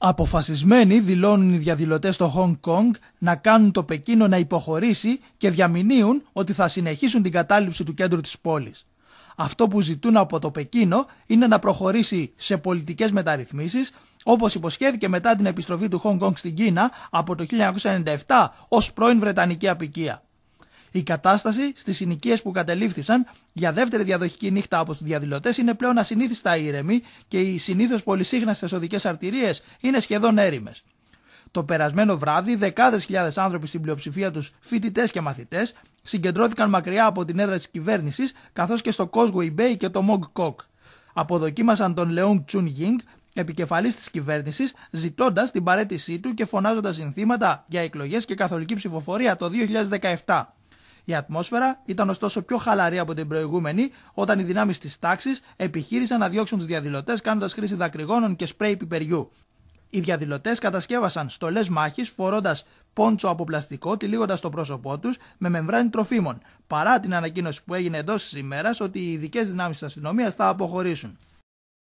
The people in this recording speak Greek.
Αποφασισμένοι δηλώνουν οι διαδηλωτές στο Χονγκ Κονγκ να κάνουν το Πεκίνο να υποχωρήσει και διαμηνύουν ότι θα συνεχίσουν την κατάληψη του κέντρου της πόλης. Αυτό που ζητούν από το Πεκίνο είναι να προχωρήσει σε πολιτικές μεταρρυθμίσεις όπως υποσχέθηκε μετά την επιστροφή του Χονγκ Κονγκ στην Κίνα από το 1997 ως πρώην Βρετανική απικία. Η κατάσταση στις συνοικίες που κατελήφθησαν για δεύτερη διαδοχική νύχτα από τους διαδηλωτές είναι πλέον ασυνήθιστα ήρεμη και οι συνήθως πολυσύχναστες οδικές αρτηρίες είναι σχεδόν έρημες. Το περασμένο βράδυ, δεκάδες χιλιάδες άνθρωποι στην πλειοψηφία τους φοιτητές και μαθητές συγκεντρώθηκαν μακριά από την έδρα της κυβέρνησης καθώς και στο κόσμο Bay και το Mog Κόκ. Αποδοκίμασαν τον Λεόγκ Τσουν Γινγκ επικεφαλής της κυβέρνησης, ζητώντας την παρέτησή του και φωνάζοντας συνθήματα για εκλογές και καθολική ψηφοφορία το 2017. Η ατμόσφαιρα ήταν ωστόσο πιο χαλαρή από την προηγούμενη, όταν οι δυνάμεις της τάξης επιχείρησαν να διώξουν τους διαδηλωτές κάνοντας χρήση δακρυγόνων και σπρέι πιπεριού. Οι διαδηλωτές κατασκεύασαν στολές μάχης φορώντας πόντσο από πλαστικό, τυλίγοντας το πρόσωπό τους με μεμβράνη τροφίμων, παρά την ανακοίνωση που έγινε εντός της ημέρας ότι οι ειδικές δυνάμεις της αστυνομίας θα αποχωρήσουν.